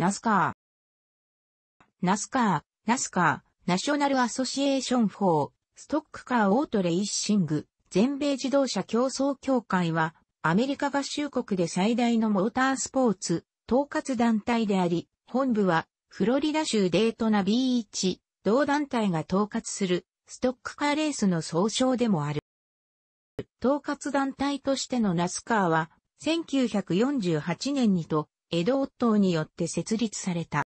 ナスカー。ナスカー、ナスカー、ナショナルアソシエーション4、ストックカーオートレイッシング、全米自動車競争協会は、アメリカ合衆国で最大のモータースポーツ、統括団体であり、本部は、フロリダ州デートナビーチ、同団体が統括する、ストックカーレースの総称でもある。統括団体としてのナスカーは、1948年にと、エド・オットーによって設立された。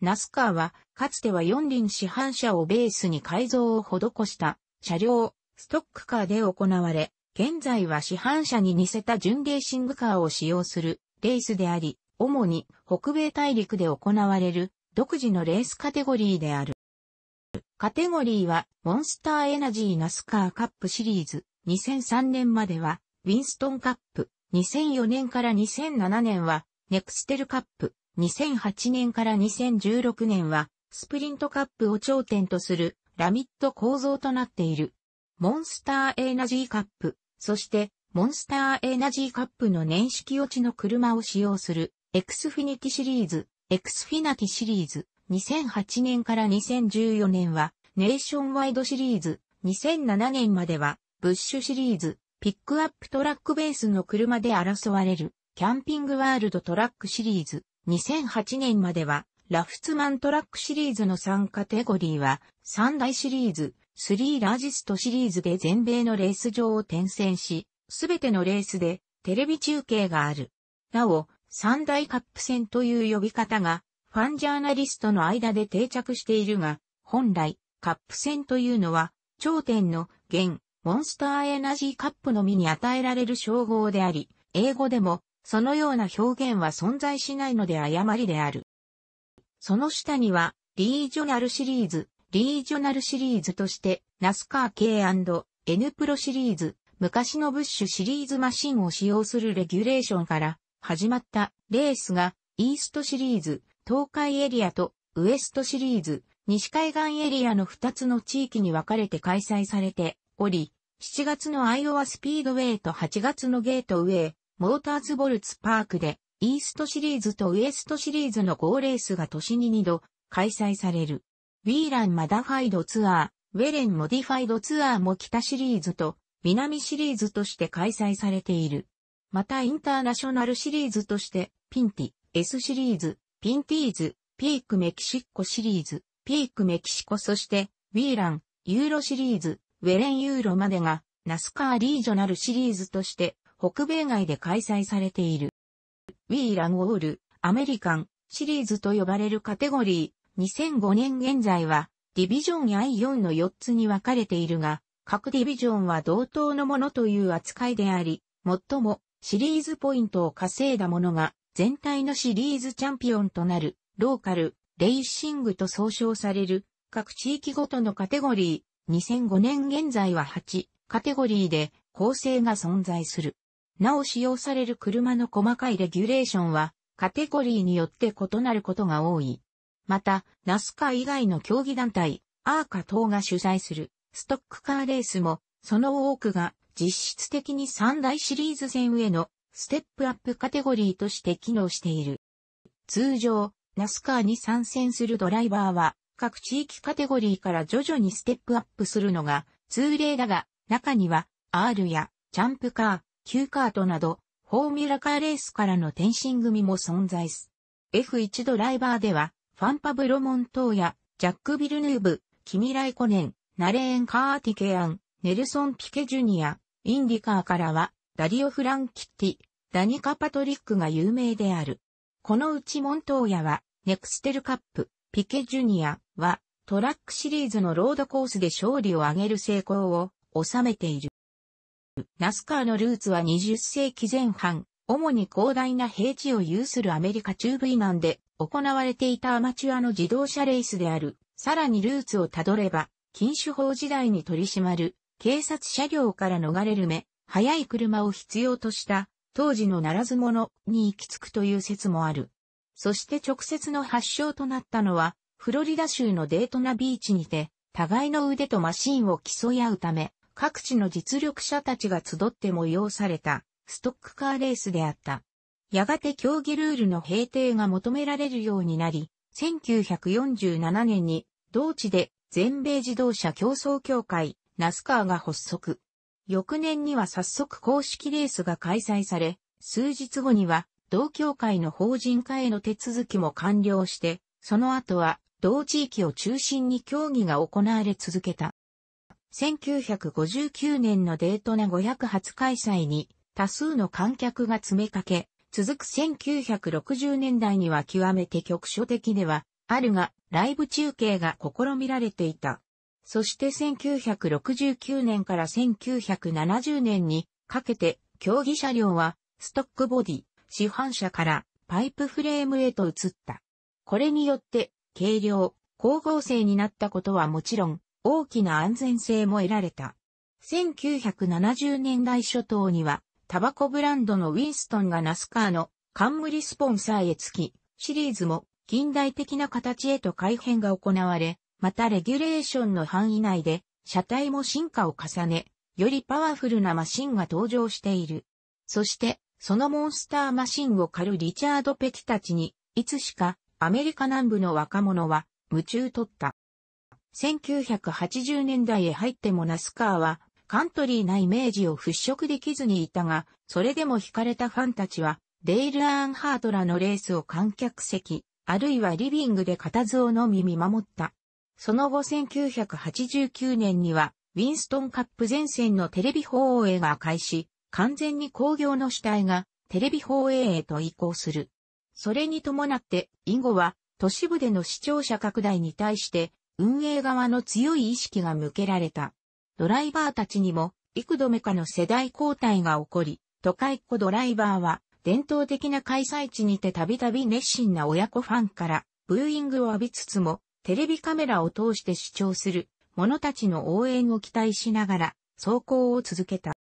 ナスカーは、かつては四輪市販車をベースに改造を施した車両、ストックカーで行われ、現在は市販車に似せた純レーシングカーを使用するレースであり、主に北米大陸で行われる独自のレースカテゴリーである。カテゴリーはモンスターエナジーナスカーカップシリーズ2003年まではウィンストンカップ2004年から2007年はネクステルカップ、2008年から2016年は、スプリントカップを頂点とするラミット構造となっている。モンスターエナジーカップ、そしてモンスターエナジーカップの年式落ちの車を使用するエクスフィニティシリーズ、エクスフィナティシリーズ、2008年から2014年はネーションワイドシリーズ、2007年まではブッシュシリーズ、ピックアップトラックベースの車で争われる。キャンピングワールドトラックシリーズ、2008年までは、ラフツマントラックシリーズの3カテゴリーは、3大シリーズ、3ラージストシリーズで全米のレース場を転戦し、すべてのレースでテレビ中継がある。なお、3大カップ戦という呼び方が、ファンジャーナリストの間で定着しているが、本来、カップ戦というのは、頂点の現、モンスターエナジーカップのみに与えられる称号であり、英語でもそのような表現は存在しないので誤りである。その下には、リージョナルシリーズ、リージョナルシリーズとして、ナスカー K&N プロシリーズ、昔のブッシュシリーズマシンを使用するレギュレーションから始まったレースが、イーストシリーズ、東海エリアとウエストシリーズ、西海岸エリアの2つの地域に分かれて開催されており、7月のアイオワスピードウェイと8月のゲートウェイ、モーターズボルツパークで、イーストシリーズとウエストシリーズの5レースが年に2度開催される。ウィーランマダファイドツアー、ウェレンモディファイドツアーも北シリーズと南シリーズとして開催されている。またインターナショナルシリーズとして、ピンティ、S シリーズ、ピンティーズ、ピークメキシコシリーズ、ピークメキシコそして、ウィーラン、ユーロシリーズ、ウェレンユーロまでが、ナスカーリージョナルシリーズとして北米外で開催されている。We ーラ n a ール、アメリカンシリーズと呼ばれるカテゴリー2005年現在はディビジョン I4 の4つに分かれているが各ディビジョンは同等のものという扱いであり、最もシリーズポイントを稼いだものが全体のシリーズチャンピオンとなるローカルレイシングと総称される各地域ごとのカテゴリー2005年現在は8カテゴリーで構成が存在する。なお使用される車の細かいレギュレーションは、カテゴリーによって異なることが多い。また、ナスカ以外の競技団体、アーカ等が主催するストックカーレースも、その多くが実質的に三大シリーズ戦へのステップアップカテゴリーとして機能している。通常、ナスカーに参戦するドライバーは、各地域カテゴリーから徐々にステップアップするのが通例だが、中には R やジャンプカー、ーカートなど、フォーミュラカーレースからの転身組も存在す。F1 ドライバーでは、ファンパブロ・モントーヤ、ジャック・ビルヌーブ、キミライコネン、ナレーン・カーティケアン、ネルソン・ピケ・ジュニア、インディカーからは、ダリオ・フランキッティ、ダニカ・パトリックが有名である。このうちモントーヤは、ネクステルカップ、ピケ・ジュニアは、トラックシリーズのロードコースで勝利を挙げる成功を収めている。ナスカーのルーツは20世紀前半、主に広大な平地を有するアメリカ中部以南で行われていたアマチュアの自動車レースである。さらにルーツをたどれば、禁酒法時代に取り締まる警察車両から逃れる目、速い車を必要とした当時のならず者に行き着くという説もある。そして直接の発祥となったのは、フロリダ州のデートナビーチにて、互いの腕とマシンを競い合うため、各地の実力者たちが集って催されたストックカーレースであった。やがて競技ルールの平定が求められるようになり、1947年に同地で全米自動車競争協会ナスカーが発足。翌年には早速公式レースが開催され、数日後には同協会の法人化への手続きも完了して、その後は同地域を中心に競技が行われ続けた。1959年のデートナ500初開催に多数の観客が詰めかけ、続く1960年代には極めて局所的ではあるが、ライブ中継が試みられていた。そして1969年から1970年にかけて競技車両はストックボディ、市販車からパイプフレームへと移った。これによって軽量、光合成になったことはもちろん、大きな安全性も得られた。1970年代初頭には、タバコブランドのウィンストンがナスカーの冠スポンサーへ着き、シリーズも近代的な形へと改変が行われ、またレギュレーションの範囲内で、車体も進化を重ね、よりパワフルなマシンが登場している。そして、そのモンスターマシンを狩るリチャード・ペキたちに、いつしかアメリカ南部の若者は夢中取った。1980年代へ入ってもナスカーはカントリーなイメージを払拭できずにいたが、それでも惹かれたファンたちは、デイル・アーンハートらのレースを観客席、あるいはリビングで固唾をのみ見守った。その後1989年には、ウィンストンカップ前線のテレビ放映が開始、完全に工業の主体がテレビ放映へと移行する。それに伴って、以後は都市部での視聴者拡大に対して運営側の強い意識が向けられた。ドライバーたちにも、幾度目かの世代交代が起こり、都会っ子ドライバーは、伝統的な開催地にてたびたび熱心な親子ファンから、ブーイングを浴びつつも、テレビカメラを通して主張する、者たちの応援を期待しながら、走行を続けた。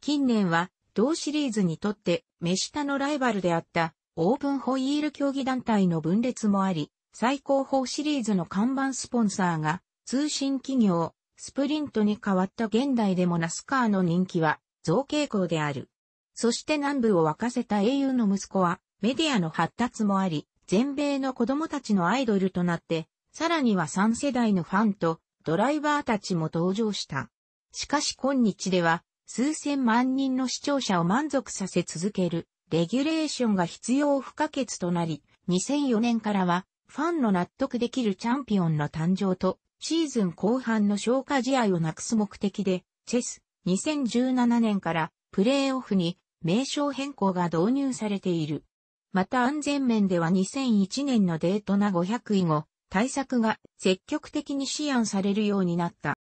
近年は、同シリーズにとって、目下のライバルであった、オープンホイール競技団体の分裂もあり、最高峰シリーズの看板スポンサーが通信企業、スプリントに変わった現代でもナスカーの人気は増傾向である。そして南部を沸かせた英雄の息子はメディアの発達もあり、全米の子供たちのアイドルとなって、さらには3世代のファンとドライバーたちも登場した。しかし今日では数千万人の視聴者を満足させ続けるレギュレーションが必要不可欠となり、2004年からはファンの納得できるチャンピオンの誕生と、シーズン後半の消化試合をなくす目的で、チェス2017年からプレーオフに名称変更が導入されている。また安全面では2001年のデートな500位後、対策が積極的に試案されるようになった。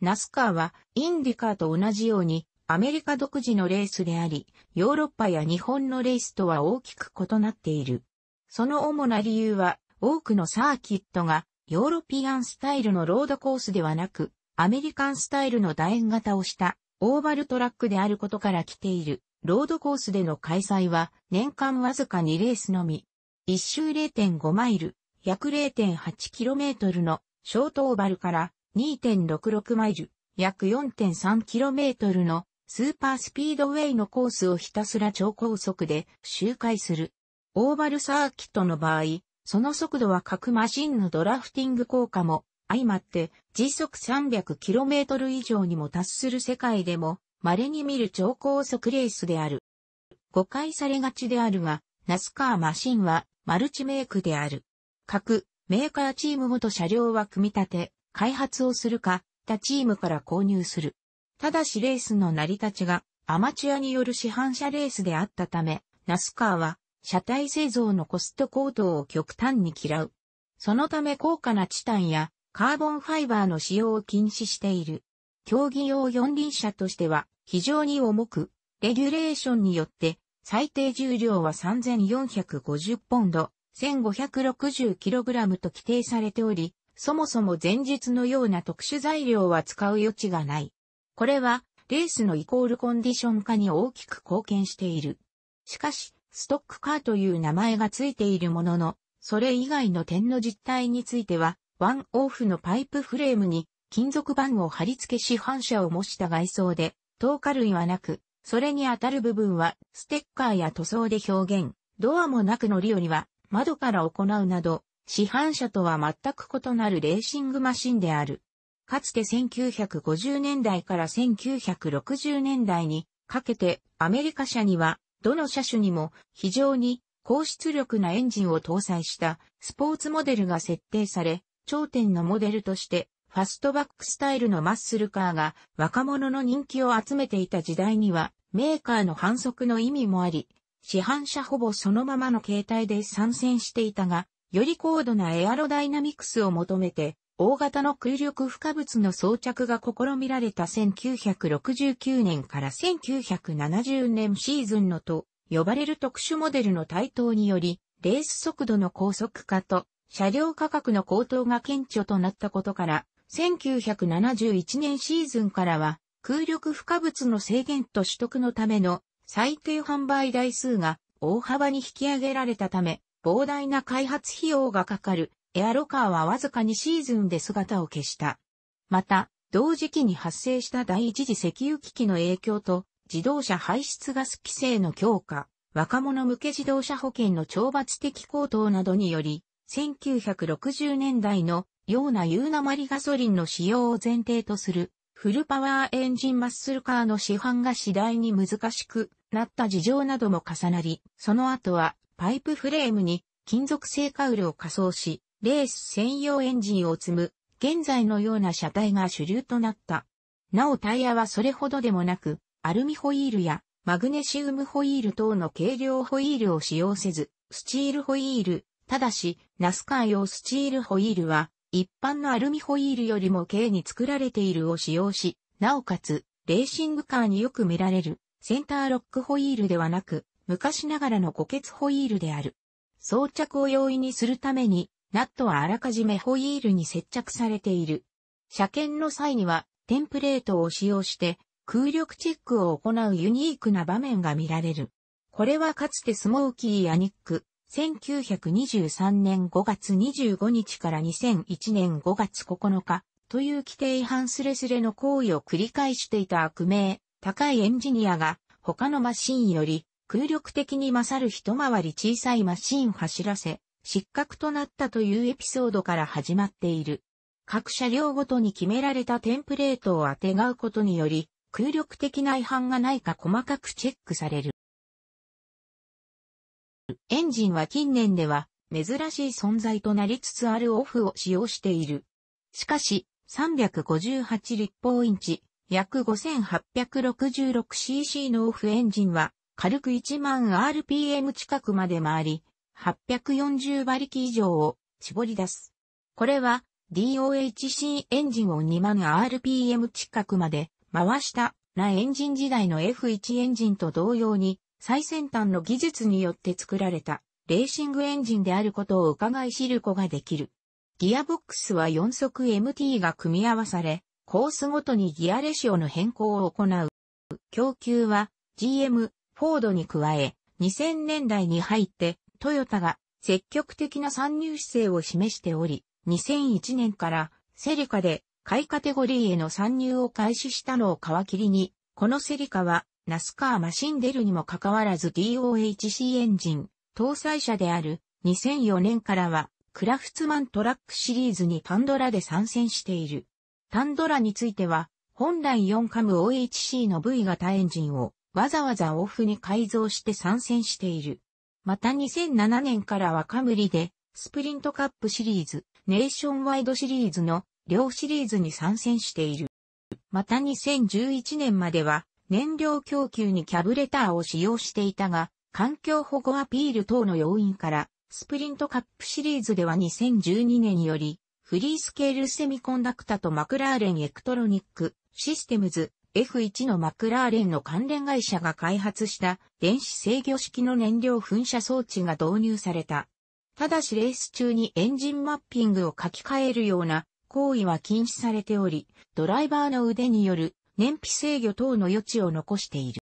ナスカーはインディカーと同じようにアメリカ独自のレースであり、ヨーロッパや日本のレースとは大きく異なっている。その主な理由は多くのサーキットがヨーロピアンスタイルのロードコースではなく、アメリカンスタイルの楕円型をしたオーバルトラックであることから来ている、ロードコースでの開催は年間わずか2レースのみ、1周0.5マイル、約 0.8km のショートオーバルから2.66マイル、約 4.3km のスーパースピードウェイのコースをひたすら超高速で周回する。オーバルサーキットの場合、その速度は各マシンのドラフティング効果も相まって時速 300km 以上にも達する世界でも稀に見る超高速レースである。誤解されがちであるが、ナスカーマシンはマルチメイクである。各メーカーチームごと車両は組み立て、開発をするか、他チームから購入する。ただしレースの成り立ちがアマチュアによる市販車レースであったため、ナスカーは車体製造のコスト高騰を極端に嫌う。そのため高価なチタンやカーボンファイバーの使用を禁止している。競技用四輪車としては非常に重く、レギュレーションによって最低重量は3450ポンド、1560kg と規定されており、そもそも前日のような特殊材料は使う余地がない。これはレースのイコールコンディション化に大きく貢献している。しかし、ストックカーという名前がついているものの、それ以外の点の実態については、ワンオフのパイプフレームに金属板を貼り付けし反射を模した外装で、透過類はなく、それに当たる部分はステッカーや塗装で表現、ドアもなく乗り降りは窓から行うなど、市販車とは全く異なるレーシングマシンである。かつて1950年代から1960年代にかけてアメリカ車にはどの車種にも非常に高出力なエンジンを搭載したスポーツモデルが設定され、頂点のモデルとしてファストバックスタイルのマッスルカーが若者の人気を集めていた時代にはメーカーの反則の意味もあり、市販車ほぼそのままの形態で参戦していたが、より高度なエアロダイナミクスを求めて大型の空力負荷物の装着が試みられた1969年から1970年シーズンのと呼ばれる特殊モデルの台頭により、レース速度の高速化と車両価格の高騰が顕著となったことから、1971年シーズンからは空力負荷物の制限と取得のための最低販売台数が大幅に引き上げられたため、膨大な開発費用がかかるエアロカーはわずか2シーズンで姿を消した。また、同時期に発生した第一次石油危機の影響と、自動車排出ガス規制の強化、若者向け自動車保険の懲罰的高騰などにより、1960年代のような有りガソリンの使用を前提とするフルパワーエンジンマッスルカーの市販が次第に難しくなった事情なども重なり、その後はパイプフレームに金属製カウルを仮装し、レース専用エンジンを積む、現在のような車体が主流となった。なおタイヤはそれほどでもなく、アルミホイールやマグネシウムホイール等の軽量ホイールを使用せず、スチールホイール、ただし、ナスカー用スチールホイールは、一般のアルミホイールよりも軽に作られているを使用し、なおかつ、レーシングカーによく見られる、センターロックホイールではなく、昔ながらの虎穴ホイールである。装着を容易にするために、ナットはあらかじめホイールに接着されている。車検の際には、テンプレートを使用して空力チェックを行うユニークな場面が見られる。これはかつてスモーキー・やニック、1923年5月25日から2001年5月9日という規定違反すれすれの行為を繰り返していた悪名、高いエンジニアが他のマシンより空力的に勝る一回り小さいマシン走らせ、失格となったというエピソードから始まっている。各車両ごとに決められたテンプレートをあてがうことにより、空力的な違反がないか細かくチェックされる。エンジンは近年では珍しい存在となりつつあるオフを使用している。しかし、358立方インチ、約 5866cc のオフエンジンは軽く1万 rpm 近くまで回り、840馬力以上を絞り出す。これは DOHC エンジンを2万 r p m 近くまで回したなエンジン時代の F1 エンジンと同様に最先端の技術によって作られたレーシングエンジンであることを伺い知ることができる。ギアボックスは4速 MT が組み合わされ、コースごとにギアレシオの変更を行う。供給は GM、フォードに加え、2000年代に入ってトヨタが積極的な参入姿勢を示しており、2001年からセリカで買いカテゴリーへの参入を開始したのを皮切りに、このセリカはナスカーマシンデルにもかかわらず DOHC エンジン搭載車である2004年からはクラフツマントラックシリーズにタンドラで参戦している。タンドラについては本来4カム OHC の V 型エンジンをわざわざオフに改造して参戦している。また2007年からはカムリで、スプリントカップシリーズ、ネーションワイドシリーズの両シリーズに参戦している。また2011年までは、燃料供給にキャブレターを使用していたが、環境保護アピール等の要因から、スプリントカップシリーズでは2012年より、フリースケールセミコンダクタとマクラーレンエクトロニック、システムズ、F1 のマクラーレンの関連会社が開発した電子制御式の燃料噴射装置が導入された。ただしレース中にエンジンマッピングを書き換えるような行為は禁止されており、ドライバーの腕による燃費制御等の余地を残している。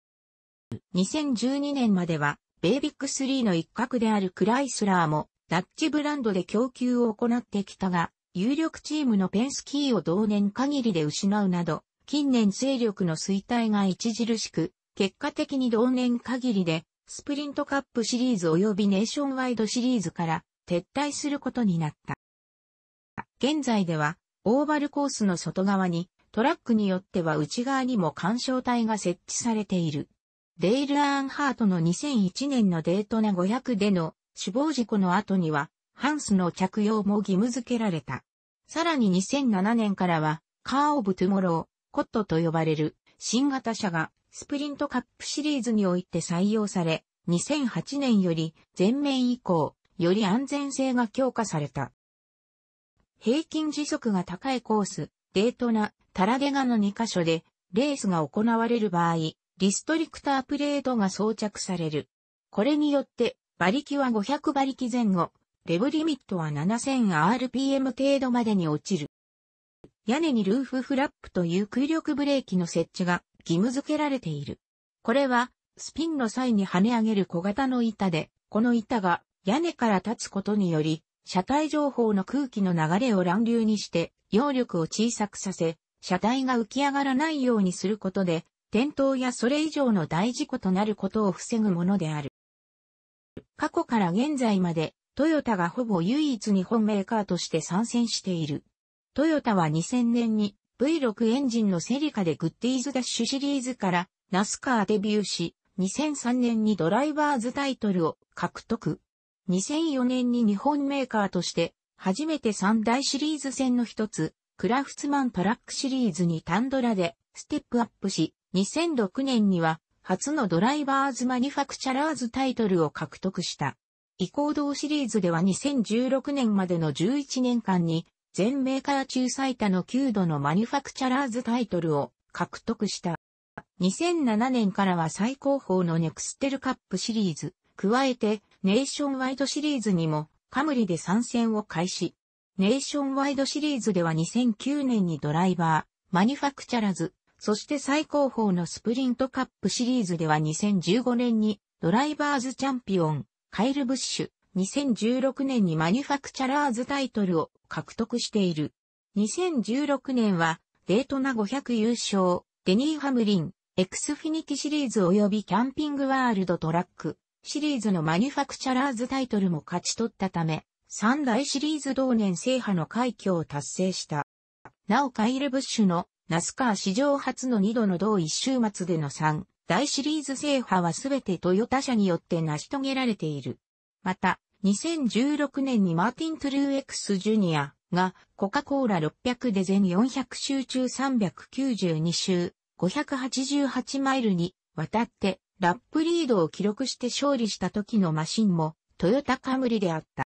2012年までは、ベイビック3の一角であるクライスラーも、ダッチブランドで供給を行ってきたが、有力チームのペンスキーを同年限りで失うなど、近年勢力の衰退が著しく、結果的に同年限りで、スプリントカップシリーズ及びネーションワイドシリーズから撤退することになった。現在では、オーバルコースの外側に、トラックによっては内側にも干渉帯が設置されている。デイル・アーンハートの2001年のデートナ500での死亡事故の後には、ハンスの着用も義務付けられた。さらに2007年からは、カー・オブ・トゥモロー。コットと呼ばれる新型車がスプリントカップシリーズにおいて採用され、2008年より前面以降、より安全性が強化された。平均時速が高いコース、デートナ、タラデガの2カ所で、レースが行われる場合、リストリクタープレートが装着される。これによって、馬力は500馬力前後、レブリミットは 7000rpm 程度までに落ちる。屋根にルーフフラップという空力ブレーキの設置が義務付けられている。これは、スピンの際に跳ね上げる小型の板で、この板が屋根から立つことにより、車体情報の空気の流れを乱流にして、揚力を小さくさせ、車体が浮き上がらないようにすることで、転倒やそれ以上の大事故となることを防ぐものである。過去から現在まで、トヨタがほぼ唯一日本メーカーとして参戦している。トヨタは2000年に V6 エンジンのセリカでグッディーズダッシュシリーズからナスカーデビューし、2003年にドライバーズタイトルを獲得。2004年に日本メーカーとして初めて3大シリーズ戦の一つ、クラフツマントラックシリーズにタンドラでステップアップし、2006年には初のドライバーズマニファクチャラーズタイトルを獲得した。移行動シリーズでは2016年までの11年間に全米から中最多の9度のマニュファクチャラーズタイトルを獲得した。2007年からは最高峰のネクステルカップシリーズ、加えてネーションワイドシリーズにもカムリで参戦を開始。ネーションワイドシリーズでは2009年にドライバー、マニュファクチャラーズ、そして最高峰のスプリントカップシリーズでは2015年にドライバーズチャンピオン、カイル・ブッシュ、2016年にマニュファクチャラーズタイトルを獲得している。2016年は、デートナ500優勝、デニー・ハムリン、エクスフィニティシリーズ及びキャンピングワールドトラック、シリーズのマニュファクチャラーズタイトルも勝ち取ったため、三大シリーズ同年制覇の快挙を達成した。なおカイル・ブッシュのナスカー史上初の2度の同一週末での3大シリーズ制覇はすべてトヨタ社によって成し遂げられている。また、2016年にマーティン・トゥルーエクス・ジュニアがコカ・コーラ600で全400周中392周588マイルに渡ってラップリードを記録して勝利した時のマシンもトヨタカムリであった。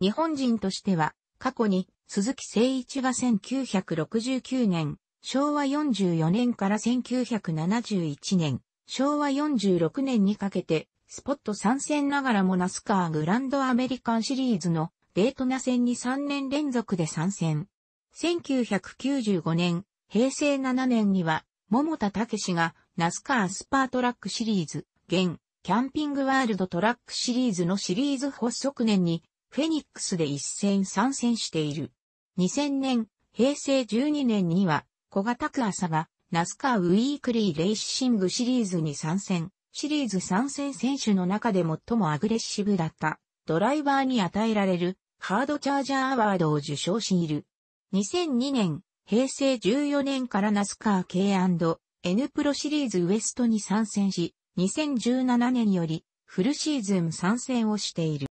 日本人としては過去に鈴木誠一が1969年、昭和44年から1971年、昭和46年にかけてスポット参戦ながらもナスカーグランドアメリカンシリーズのデートナ戦に3年連続で参戦。1995年、平成7年には、桃田武史がナスカースパートラックシリーズ、現、キャンピングワールドトラックシリーズのシリーズ発足年に、フェニックスで一戦参戦している。2000年、平成12年には、小型クアサが、ナスカーウィークリーレイシングシリーズに参戦。シリーズ参戦選手の中で最もアグレッシブだったドライバーに与えられるハードチャージャーアワードを受賞している。2002年、平成14年からナスカー K&N プロシリーズウエストに参戦し、2017年よりフルシーズン参戦をしている。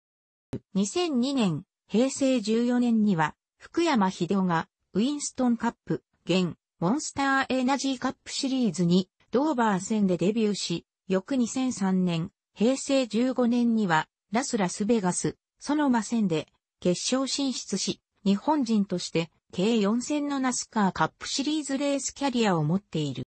2002年、平成14年には、福山秀夫がウィンストンカップ、現、モンスターエナジーカップシリーズに、ドーバー戦でデビューし、翌2003年、平成15年には、ラスラスベガス、ソノマ戦で、決勝進出し、日本人として、計4戦のナスカーカップシリーズレースキャリアを持っている。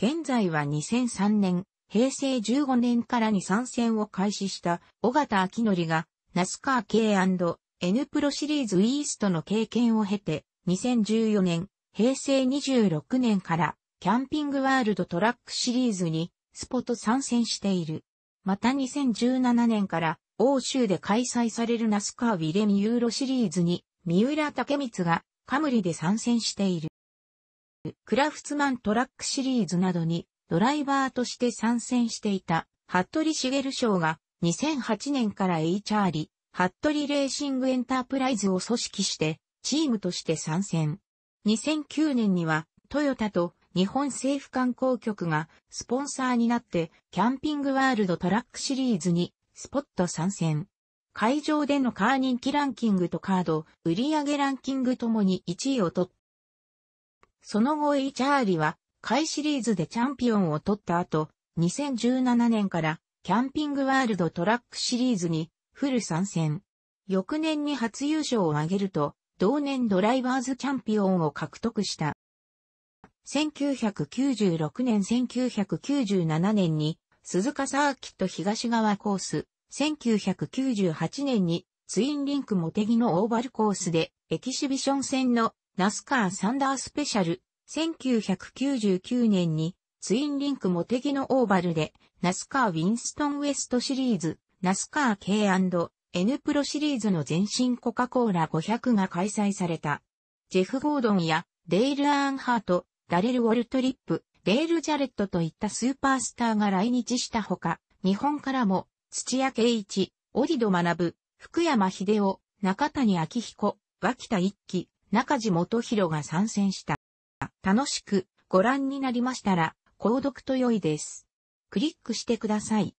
現在は2003年、平成15年からに参戦を開始した、尾形明則が、ナスカー K&N プロシリーズイーストの経験を経て、2014年、平成26年から、キャンピングワールドトラックシリーズにスポと参戦している。また2017年から欧州で開催されるナスカーウィレミユーロシリーズに三浦武光がカムリで参戦している。クラフツマントラックシリーズなどにドライバーとして参戦していた服部茂賞が2008年から HR、服部レーシングエンタープライズを組織してチームとして参戦。2009年にはトヨタと日本政府観光局がスポンサーになって、キャンピングワールドトラックシリーズにスポット参戦。会場でのカー人気ランキングとカード、売上ランキングともに1位を取った。その後イチャーリは、会シリーズでチャンピオンを取った後、2017年からキャンピングワールドトラックシリーズにフル参戦。翌年に初優勝を挙げると、同年ドライバーズチャンピオンを獲得した。1996年1997年に鈴鹿サーキット東側コース、1998年にツインリンクモテギのオーバルコースでエキシビション戦のナスカーサンダースペシャル、1999年にツインリンクモテギのオーバルでナスカーウィンストンウエストシリーズ、ナスカー K&N プロシリーズの全身コカ・コーラ500が開催された。ジェフ・ゴードンやデイル・アーンハート、ダレル・ウォルトリップ、デール・ジャレットといったスーパースターが来日したほか、日本からも、土屋圭一、織戸学、福山秀夫、中谷昭彦、脇田一輝、中地元弘が参戦した。楽しくご覧になりましたら、購読と良いです。クリックしてください。